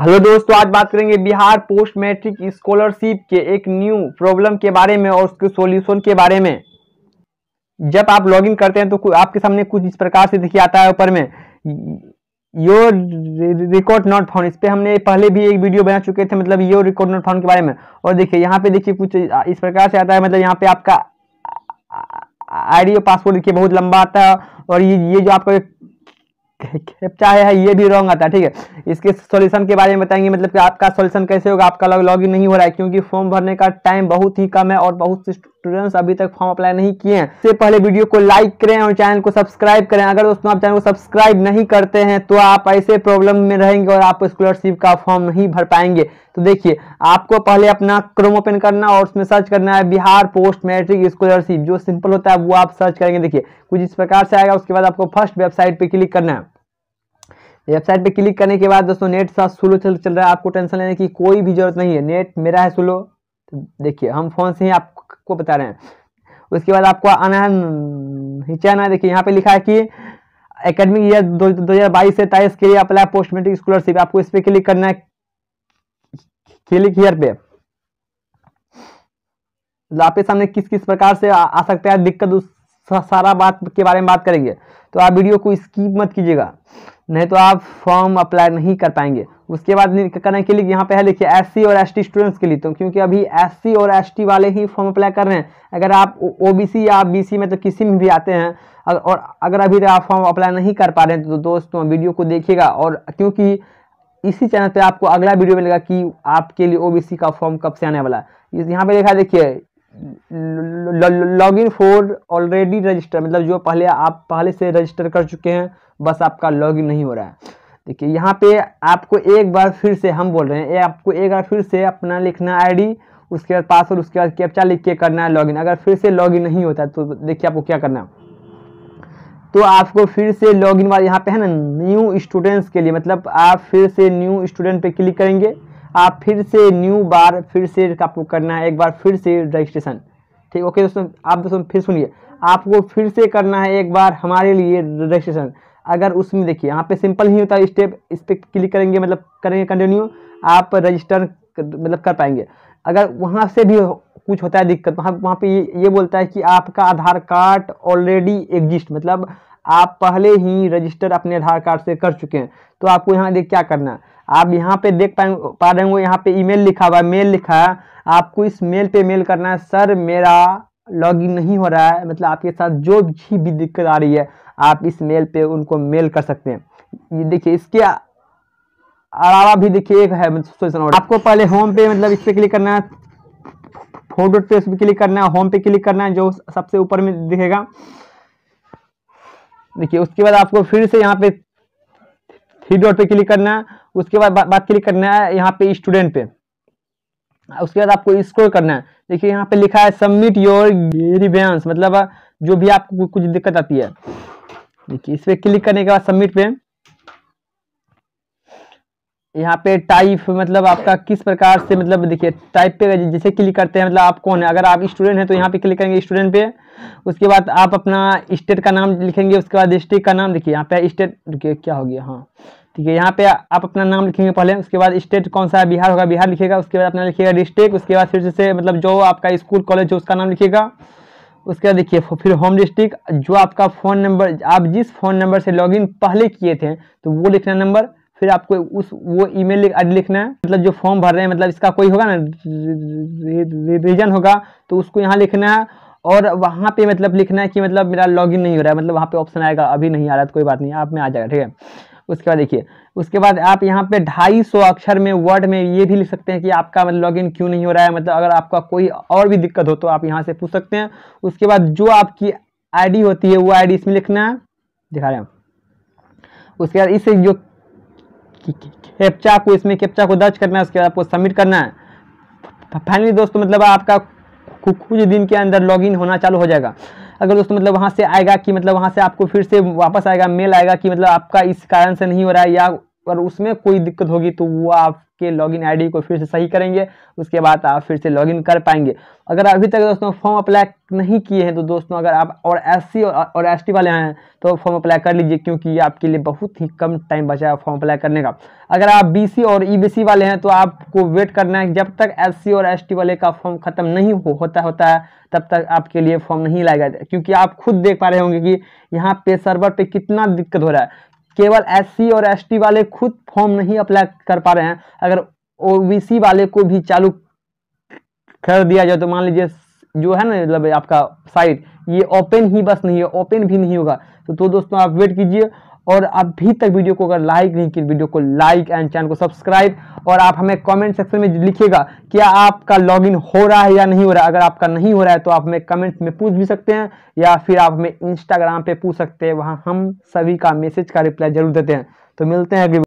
hello दोस्तों आज बात करेंगे बिहार पोस्ट मैट्रिक स्कॉलरशिप के एक न्यू प्रॉब्लम के बारे में और उसके सॉल्यूशन के बारे में जब आप लॉगिन करते हैं तो आपके सामने कुछ इस प्रकार से दिखिए आता है ऊपर में योर रिकॉर्ड नॉट फाउंड इस पर हमने पहले भी एक वीडियो बना चुके थे मतलब योर रिकॉर्ड नॉट फाउंड के बारे में और देखिए यहाँ पे देखिए कुछ इस प्रकार से आता है मतलब यहाँ पे आपका आईडी और पासवर्ड देखिए बहुत लंबा आता है और ये ये जो आपका चाहे है ये भी रॉन्ग आता है ठीक है इसके सॉल्यूशन के बारे में बताएंगे मतलब कि आपका सॉल्यूशन कैसे होगा आपका लॉग इन नहीं हो रहा है क्योंकि फॉर्म भरने का टाइम बहुत ही कम है और बहुत स्टूडेंट्स अभी तक फॉर्म अप्लाई नहीं किए हैं से पहले वीडियो को लाइक करें और चैनल को सब्सक्राइब करें अगर दोस्तों आप चैनल को सब्सक्राइब नहीं करते हैं तो आप ऐसे प्रॉब्लम में रहेंगे और आप स्कॉलरशिप का फॉर्म नहीं भर पाएंगे तो देखिए आपको पहले अपना क्रोम ओपन करना और उसमें सर्च करना है बिहार पोस्ट मैट्रिक स्कॉलरशिप जो सिंपल होता है वो आप सर्च करेंगे देखिए कुछ इस प्रकार से आएगा उसके बाद आपको फर्स्ट वेबसाइट पर क्लिक करना है वेबसाइट पे क्लिक करने के बाद दोस्तों नेट सा स्लो चल चल रहा है आपको टेंशन लेने की कोई भी जरूरत नहीं है नेट मेरा है स्लो तो देखिए हम फ़ोन से ही आपको बता रहे हैं उसके बाद आपको आना है नीचे है देखिए यहाँ पे लिखा है कि एकेडमिक ईयर दो, दो हज़ार बाईस से तेईस के लिए अप्लाई पोस्ट मेट्रिक स्कॉलरशिप आपको इस पर क्लिक करना है क्लिक ईयर पे तो आपके सामने किस किस प्रकार से आ, आ सकता है दिक्कत उस सारा बात के बारे में बात करेंगे तो आप वीडियो को स्कीप मत कीजिएगा नहीं तो आप फॉर्म अप्लाई नहीं कर पाएंगे उसके बाद करने के लिए यहाँ पे है लिखिए एस और एस स्टूडेंट्स के लिए तो क्योंकि अभी एस और एस वाले ही फॉर्म अप्लाई कर रहे हैं अगर आप ओबीसी या बीसी में तो किसी में भी आते हैं और अगर अभी आप फॉर्म अप्लाई नहीं कर पा रहे हैं तो दोस्तों वीडियो को देखिएगा और क्योंकि इसी चैनल पे आपको अगला वीडियो मिलेगा कि आपके लिए ओबीसी का फॉर्म कब से आने वाला है यहाँ पे देखा देखिए log in for already register मतलब जो पहले आप पहले से रजिस्टर कर चुके हैं बस आपका लॉग इन नहीं हो रहा है देखिए यहाँ पे आपको एक बार फिर से हम बोल रहे हैं ये आपको एक बार फिर से अपना लिखना आईडी उसके बाद पासवर्ड उसके बाद कैप्चा लिख के करना है लॉगिन अगर फिर से लॉगिन नहीं होता तो देखिए आपको क्या करना है तो आपको फिर से लॉगिन वाला यहाँ पे है ना न्यू स्टूडेंट्स के लिए मतलब आप फिर से न्यू स्टूडेंट पे क्लिक करेंगे आप फिर से न्यू बार फिर से आपको करना है एक बार फिर से रजिस्ट्रेशन ठीक ओके दोस्तों आप दोस्तों फिर सुनिए आपको फिर से करना है एक बार हमारे लिए रजिस्ट्रेशन अगर उसमें देखिए यहाँ पे सिंपल ही होता है स्टेप इस पर क्लिक करेंगे मतलब करेंगे कंटिन्यू आप रजिस्टर मतलब कर पाएंगे अगर वहाँ से भी कुछ होता है दिक्कत वहाँ वहाँ पे ये बोलता है कि आपका आधार कार्ड ऑलरेडी एग्जिस्ट मतलब आप पहले ही रजिस्टर अपने आधार कार्ड से कर चुके हैं तो आपको यहाँ देख क्या करना आप यहाँ पे देख पाए पा रहे हो यहाँ पे ईमेल लिखा हुआ मेल लिखा है आपको इस मेल पे मेल करना है सर मेरा लॉगिन नहीं हो रहा है मतलब आपके साथ जो भी दिक्कत आ रही है आप इस मेल पे उनको मेल कर सकते हैं ये देखिए इसके अलावा भी देखिए एक है मतलब आपको पहले होम पे मतलब इस पर क्लिक करना है फोटो पे उस पर क्लिक करना है होम पे क्लिक करना है जो सबसे ऊपर में दिखेगा देखिए उसके बाद आपको फिर से यहाँ पे थ्री डॉट पे क्लिक करना है उसके बाद बा, बात क्लिक करना है यहाँ पे स्टूडेंट पे उसके बाद आपको स्कोर करना है देखिए यहाँ पे लिखा है सबमिट योर रिवेंस मतलब जो भी आपको कुछ दिक्कत आती है देखिए इस पर क्लिक करने के बाद सबमिट पे यहाँ पे टाइप मतलब आपका किस प्रकार से मतलब देखिए टाइप पे जैसे क्लिक करते हैं मतलब आप कौन है अगर आप स्टूडेंट हैं तो यहाँ पे क्लिक करेंगे स्टूडेंट पे उसके बाद आप अपना स्टेट का नाम लिखेंगे उसके बाद डिस्ट्रिक्ट का नाम देखिए यहाँ पे स्टेट देखिए क्या हो गया हाँ ठीक है यहाँ पे आप अपना नाम लिखेंगे पहले उसके बाद स्टेट कौन सा है बिहार होगा बिहार लिखेगा उसके बाद अपना लिखेगा डिस्ट्रिक्ट उसके बाद फिर जैसे मतलब जो आपका स्कूल कॉलेज है उसका नाम लिखेगा उसके बाद देखिए फिर होम डिस्ट्रिक्ट जो आपका फ़ोन नंबर आप जिस फ़ोन नंबर से लॉगिन पहले किए थे तो वो लिखना नंबर फिर आपको उस वो ईमेल आईडी लिखना है मतलब जो फॉर्म भर रहे हैं मतलब इसका कोई होगा ना रीजन होगा तो उसको यहाँ लिखना है और वहाँ पे मतलब लिखना है कि मतलब मेरा लॉगिन नहीं हो रहा है मतलब वहाँ पे ऑप्शन आएगा अभी नहीं आ रहा तो कोई बात नहीं आप में आ जाएगा ठीक है उसके बाद देखिए उसके बाद आप यहाँ पे 250 अक्षर में वर्ड में ये भी लिख सकते हैं कि आपका मतलब लॉगिन क्यों नहीं हो रहा है मतलब अगर आपका कोई और भी दिक्कत हो तो आप यहाँ से पूछ सकते हैं उसके बाद जो आपकी आई होती है वो आई इसमें लिखना है दिखा रहे हैं उसके बाद इस जो कैप्चा को इसमें कैप्चा को दर्ज करना है उसके बाद आपको सबमिट करना है फाइनली दोस्तों मतलब आपका कुछ दिन के अंदर लॉगिन होना चालू हो जाएगा अगर दोस्तों मतलब वहाँ से आएगा कि मतलब वहाँ से आपको फिर से वापस आएगा मेल आएगा कि मतलब आपका इस कारण से नहीं हो रहा है या पर उसमें कोई दिक्कत होगी तो वो आपके लॉगिन आईडी को फिर से सही करेंगे उसके बाद आप फिर से लॉगिन कर पाएंगे अगर अभी तक दोस्तों फॉर्म अप्लाई नहीं किए हैं तो दोस्तों अगर आप और एस और एस वाले हैं तो फॉर्म अप्लाई कर लीजिए क्योंकि आपके लिए बहुत ही कम टाइम बचा है फॉर्म अप्लाई करने का अगर आप बी और ई e वाले हैं तो आपको वेट करना है जब तक एस और एस वाले का फॉर्म ख़त्म नहीं हो, होता होता है तब तक आपके लिए फॉर्म नहीं लाया जाता क्योंकि आप खुद देख पा रहे होंगे कि यहाँ पे सर्वर पर कितना दिक्कत हो रहा है केवल एससी और एसटी वाले खुद फॉर्म नहीं अप्लाई कर पा रहे हैं अगर ओबीसी वाले को भी चालू कर दिया जाए तो मान लीजिए जो है ना मतलब आपका साइट ये ओपन ही बस नहीं है ओपन भी नहीं होगा तो, तो दोस्तों आप वेट कीजिए और अभी तक वीडियो को अगर लाइक नहीं की वीडियो को लाइक एंड चैनल को सब्सक्राइब और आप हमें कमेंट सेक्शन में लिखिएगा क्या आपका लॉगिन हो रहा है या नहीं हो रहा है अगर आपका नहीं हो रहा है तो आप हमें कमेंट में पूछ भी सकते हैं या फिर आप हमें इंस्टाग्राम पर पूछ सकते हैं वहाँ हम सभी का मैसेज का रिप्लाई जरूर देते हैं तो मिलते हैं अगली